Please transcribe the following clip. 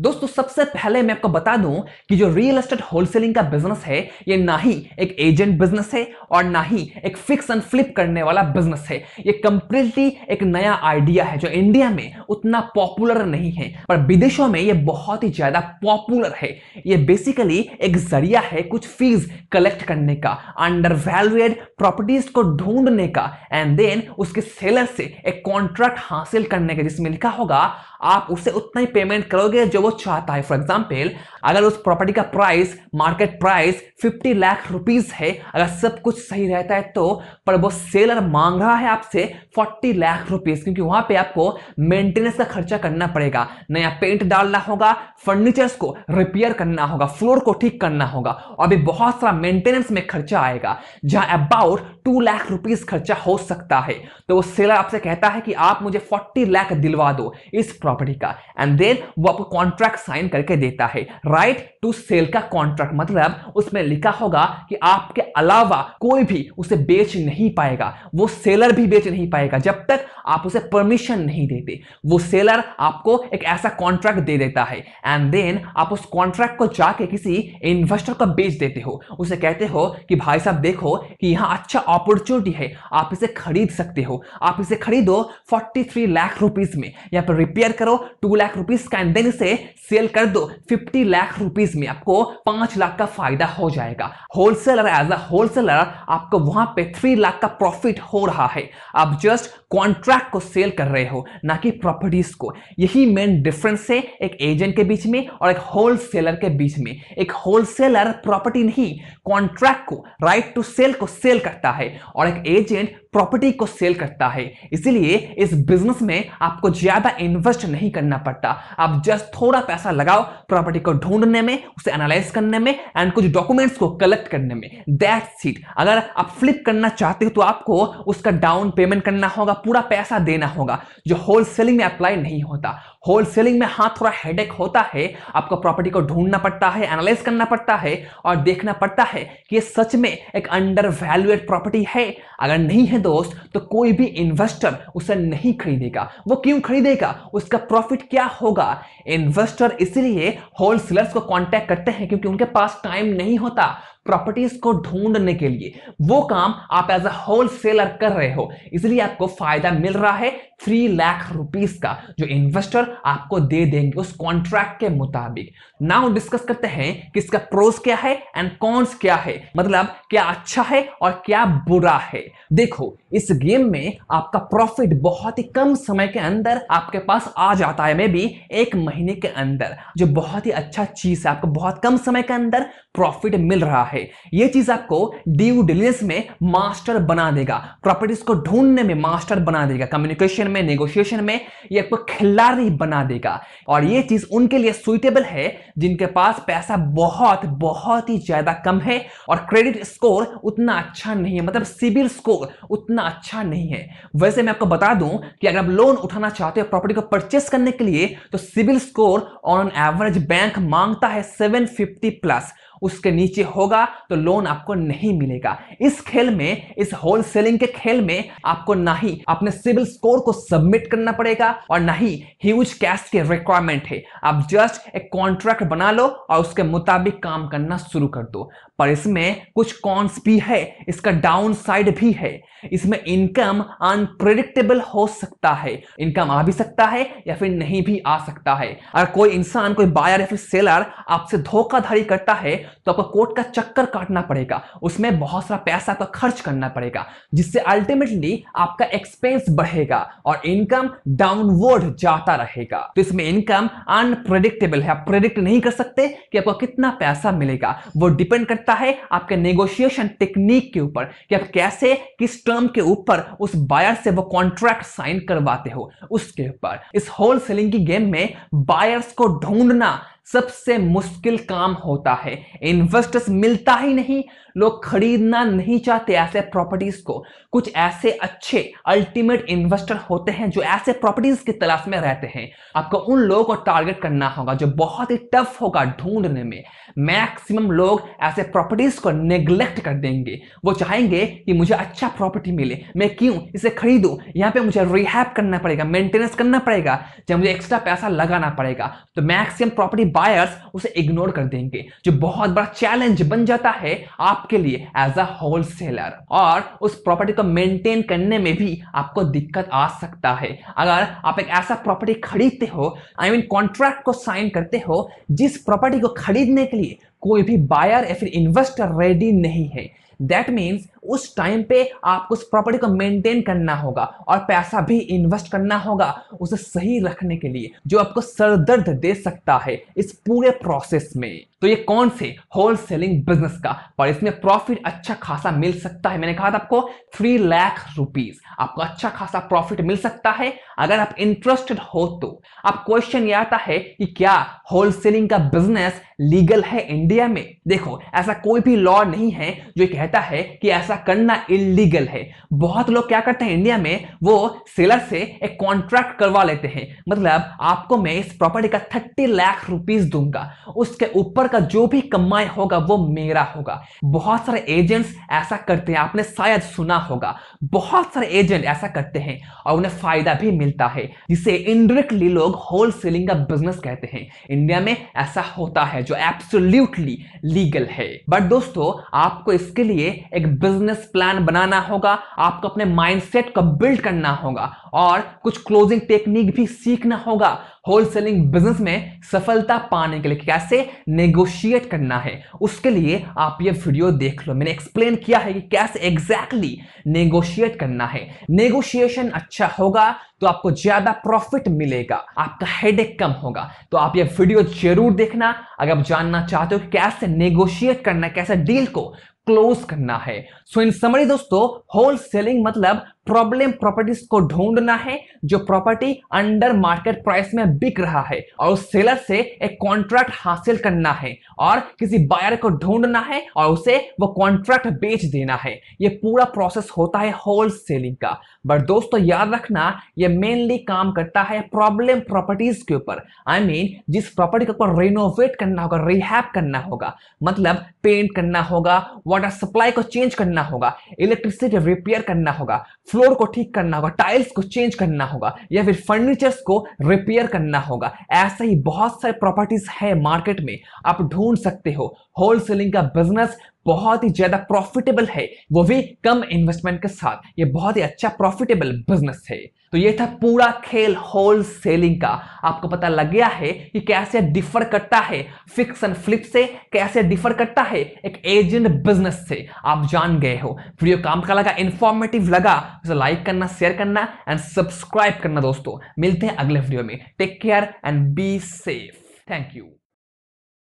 दोस्तों सबसे पहले मैं आपको बता दूं कि जो रियल एस्टेट होलसेलिंग का बिजनेस है ये ना ही एक एजेंट बिजनेस है और ना ही एक फिक्स एंड फ्लिप करने वाला बिजनेस है ये कंप्लीटली एक नया आइडिया है जो इंडिया में उतना पॉपुलर नहीं है पर विदेशों में ये बहुत ही ज्यादा पॉपुलर है ये बेसिकली एक जरिया है कुछ फीस कलेक्ट करने का अंडर वैल्यूएड प्रॉपर्टीज को ढूंढने का एंड देन उसके सेलर से एक कॉन्ट्रैक्ट हासिल करने का जिसमें लिखा होगा आप उसे उतना ही पेमेंट करोगे जो वो चाहता है फॉर एग्जाम्पल अगर उस प्रॉपर्टी का price market price 50 lakh rupees है अगर सब कुछ सही रहता है तो पर वो सेलर मांग रहा है आपसे 40 लाख रुपीस क्योंकि वहां पे आपको मेंटेनेंस का खर्चा करना पड़ेगा नया पेंट डालना होगा फर्नीचर्स को रिपेयर करना होगा फ्लोर को ठीक करना होगा और भी बहुत सारा मेंटेनेंस में खर्चा आएगा जहां अबाउट टू लाख रुपीज खर्चा हो सकता है तो वो सेलर आपसे कहता है कि आप मुझे फोर्टी लाख दिलवा दो इस प्रॉपर्टी का एंड देन वो आपको कॉन्ट्रैक्ट साइन करके देता है राइट टू सेल का कॉन्ट्रैक्ट मतलब उसमें लिखा होगा कि आपके अलावा कोई भी उसे बेच नहीं पाएगा वो सेलर भी बेच नहीं पाएगा जब तक आप उसे परमिशन नहीं देते वो सेलर आपको एक ऐसा कॉन्ट्रैक्ट दे देता है एंड देन आप उस कॉन्ट्रैक्ट को जाके किसी इन्वेस्टर को बेच देते हो उसे कहते हो कि भाई साहब देखो कि यहाँ अच्छा अपॉर्चुनिटी है आप इसे खरीद सकते हो आप इसे खरीदो 43 लाख रुपीस में या फिर रिपेयर करो टू लाख रुपीज का एंड देन इसे सेल कर दो फिफ्टी लाख रुपीज में आपको पांच लाख का फायदा हो जाएगा होलसेलर एज अ होलसेलर आपको वहां पे थ्री लाख का प्रॉफिट हो रहा है आप जस्ट कॉन्ट्रैक्ट को सेल कर रहे हो ना कि प्रॉपर्टीज को यही मेन डिफरेंस है एक एजेंट के बीच में और एक होलसेलर के बीच में एक होलसेलर प्रॉपर्टी नहीं कॉन्ट्रैक्ट को राइट टू सेल को सेल करता है और एक एजेंट प्रॉपर्टी को सेल करता है इसीलिए इस बिजनेस में आपको ज्यादा इन्वेस्ट नहीं करना पड़ता आप जस्ट थोड़ा पैसा लगाओ प्रॉपर्टी को ढूंढने में उसे एनालाइज करने में एंड कुछ डॉक्यूमेंट्स को कलेक्ट करने में दैट सीट अगर आप फ्लिप करना चाहते हो तो आपको उसका डाउन पेमेंट करना होगा पूरा पैसा देना होगा जो होलसेलिंग में अप्लाई नहीं होता होलसेलिंग में हाँ थोड़ा हेडेक होता है आपको प्रॉपर्टी को ढूंढना पड़ता है एनालाइज करना पड़ता है और देखना पड़ता है कि ये सच में एक अंडर वैल्यूएड प्रॉपर्टी है अगर नहीं है दोस्त तो कोई भी इन्वेस्टर उसे नहीं खरीदेगा वो क्यों खरीदेगा उसका प्रॉफिट क्या होगा इन्वेस्टर इसीलिए होलसेलर्स को कॉन्टैक्ट करते हैं क्योंकि उनके पास टाइम नहीं होता प्रॉपर्टीज को ढूंढने के लिए वो काम आप एज अ होलसेलर कर रहे हो इसलिए आपको फायदा मिल रहा है थ्री लाख रुपीज का जो इन्वेस्टर आपको दे देंगे उस कॉन्ट्रैक्ट के मुताबिक नाउ डिस्कस करते हैं कि इसका प्रोस क्या है एंड कॉन्स क्या है मतलब क्या अच्छा है और क्या बुरा है देखो इस गेम में आपका प्रॉफिट बहुत ही कम समय के अंदर आपके पास आ जाता है मे भी एक महीने के अंदर जो बहुत ही अच्छा चीज है आपको बहुत कम समय के अंदर प्रॉफिट मिल रहा है यह चीज आपको ड्यू डिलिजेंस में मास्टर बना देगा प्रॉपर्टीज को ढूंढने में मास्टर बना देगा कम्युनिकेशन डिस्कशन में नेगोशिएशन में ये आपको खिलाड़ी बना देगा और ये चीज उनके लिए सुइटेबल है जिनके पास पैसा बहुत बहुत ही ज्यादा कम है और क्रेडिट स्कोर उतना अच्छा नहीं है मतलब सिविल स्कोर उतना अच्छा नहीं है वैसे मैं आपको बता दूं कि अगर आप लोन उठाना चाहते हो प्रॉपर्टी को परचेस करने के लिए तो CIBIL score on average bank मांगता है सेवन प्लस उसके नीचे होगा तो लोन आपको नहीं मिलेगा इस खेल में इस होल सेलिंग के खेल में आपको ना ही अपने सिविल स्कोर को सबमिट करना पड़ेगा और ना ही ह्यूज कैश के रिक्वायरमेंट है आप जस्ट एक कॉन्ट्रैक्ट बना लो और उसके मुताबिक काम करना शुरू कर दो पर इसमें कुछ कॉन्स भी है इसका डाउन साइड भी है इसमें इनकम अनप्रिडिक्टेबल हो सकता है इनकम आ भी सकता है या फिर नहीं भी आ सकता है अगर कोई इंसान कोई बायर या फिर सेलर आपसे धोखाधड़ी करता है तो आपको कोर्ट का चक्कर काटना पड़ेगा उसमें बहुत सारा पैसा आपका खर्च करना पड़ेगा जिससे अल्टीमेटली आपका एक्सपेंस बढ़ेगा और इनकम डाउनवर्ड जाता रहेगा तो इसमें इनकम अनप्रेडिक्टेबल है आप प्रेडिक्ट नहीं कर सकते कि आपको कितना पैसा मिलेगा वो डिपेंड करता है आपके नेगोशिएशन टेक्निक के ऊपर कि आप कैसे किस टर्म के ऊपर उस बायर से वो कॉन्ट्रैक्ट साइन करवाते हो उसके ऊपर इस होल सेलिंग की गेम में बायर्स को ढूंढना सबसे मुश्किल काम होता है इन्वेस्टर्स मिलता ही नहीं लोग खरीदना नहीं चाहते ऐसे प्रॉपर्टीज को कुछ ऐसे अच्छे अल्टीमेट इन्वेस्टर होते हैं जो ऐसे प्रॉपर्टीज की तलाश में रहते हैं आपको उन लोगों को टारगेट करना होगा जो बहुत ही टफ होगा ढूंढने में मैक्सिमम लोग ऐसे प्रॉपर्टीज को नेग्लेक्ट कर देंगे वो चाहेंगे कि मुझे अच्छा प्रॉपर्टी मिले मैं क्यों इसे खरीदूं यहाँ पे मुझे रिहैप करना पड़ेगा मेंटेनेंस करना पड़ेगा जब मुझे एक्स्ट्रा पैसा लगाना पड़ेगा तो मैक्सिमम प्रॉपर्टी बायर्स उसे इग्नोर कर देंगे जो बहुत बड़ा चैलेंज बन जाता है आपके लिए एज अ होलसेलर और उस प्रॉपर्टी को मेंटेन करने में भी आपको दिक्कत आ सकता है अगर आप एक ऐसा प्रॉपर्टी खरीदते हो आई मीन कॉन्ट्रैक्ट को साइन करते हो जिस प्रॉपर्टी को खरीदने के लिए कोई भी बायर या फिर इन्वेस्टर रेडी नहीं है दैट मीन्स उस टाइम पे आपको उस प्रॉपर्टी को मेंटेन करना होगा और पैसा भी इन्वेस्ट करना होगा उसे सही रखने के लिए जो आपको सरदर्द दे सकता है इस पूरे प्रोसेस में तो ये कौन से होल सेलिंग बिजनेस का पर इसमें प्रॉफिट अच्छा खासा मिल सकता है मैंने कहा था आपको थ्री लाख रुपीज आपको अच्छा खासा प्रॉफिट मिल सकता है अगर आप इंटरेस्टेड हो तो अब क्वेश्चन ये आता है कि क्या होल सेलिंग का बिजनेस लीगल है इंडिया में देखो ऐसा कोई भी लॉ नहीं है जो कहता है कि ऐसा ऐसा करना इलीगल है बहुत लोग क्या करते हैं इंडिया में वो सेलर से एक कॉन्ट्रैक्ट करवा लेते हैं मतलब आपको मैं इस प्रॉपर्टी का थर्टी लाख रुपीज दूंगा उसके ऊपर का जो भी कमाई होगा वो मेरा होगा बहुत सारे एजेंट्स ऐसा करते हैं आपने शायद सुना होगा बहुत सारे एजेंट ऐसा करते हैं और उन्हें फायदा भी मिलता है जिसे इनडायरेक्टली लोग होल सेलिंग का बिजनेस कहते हैं इंडिया में ऐसा होता है जो एब्सोल्यूटली लीगल है बट दोस्तों आपको इसके लिए एक बिजनेस बिजनेस प्लान बनाना होगा आपको अपने माइंडसेट को बिल्ड करना होगा और कुछ क्लोजिंग टेक्निक भी सीखना होगा होलसेलिंग बिजनेस में सफलता पाने के लिए कैसे नेगोशिएट करना है उसके लिए आप ये वीडियो देख लो मैंने एक्सप्लेन किया है कि कैसे एग्जैक्टली exactly नेगोशिएट करना है नेगोशिएशन अच्छा होगा तो आपको ज्यादा प्रॉफिट मिलेगा आपका हेडेक कम होगा तो आप ये वीडियो जरूर देखना अगर आप जानना चाहते हो कैसे नेगोशिएट करना कैसे डील को क्लोज करना है सो इन समरी दोस्तों होल सेलिंग मतलब प्रॉब्लम प्रॉपर्टीज को ढूंढना है जो प्रॉपर्टी अंडर मार्केट प्राइस में बिक रहा है और उस सेलर से एक कॉन्ट्रैक्ट हासिल करना है और किसी बायर को ढूंढना है और उसे वो कॉन्ट्रैक्ट बेच देना है ये पूरा प्रोसेस होता है होल सेलिंग का बट दोस्तों याद रखना ये मेनली काम करता है प्रॉब्लम प्रॉपर्टीज के ऊपर आई I मीन mean, जिस प्रॉपर्टी को रिनोवेट करना होगा रिहैप करना होगा मतलब पेंट करना होगा वाटर सप्लाई को चेंज करना होगा इलेक्ट्रिसिटी रिपेयर करना होगा फ्लोर को ठीक करना होगा टाइल्स को चेंज करना होगा या फिर फर्नीचर्स को रिपेयर करना होगा ऐसे ही बहुत सारे प्रॉपर्टीज है मार्केट में आप ढूंढ सकते हो होलसेलिंग का बिजनेस बहुत ही ज्यादा प्रॉफिटेबल है वो भी कम इन्वेस्टमेंट के साथ ये बहुत ही अच्छा प्रॉफिटेबल बिजनेस है तो ये था पूरा खेल होल सेलिंग का आपको पता लग गया है कि कैसे डिफर करता है फिक्स एंड फ्लिप से कैसे डिफर करता है एक एजेंट बिजनेस से आप जान गए हो वीडियो काम का लगा इन्फॉर्मेटिव लगा उसे लाइक करना शेयर करना एंड सब्सक्राइब करना दोस्तों मिलते हैं अगले वीडियो में take care and be safe thank you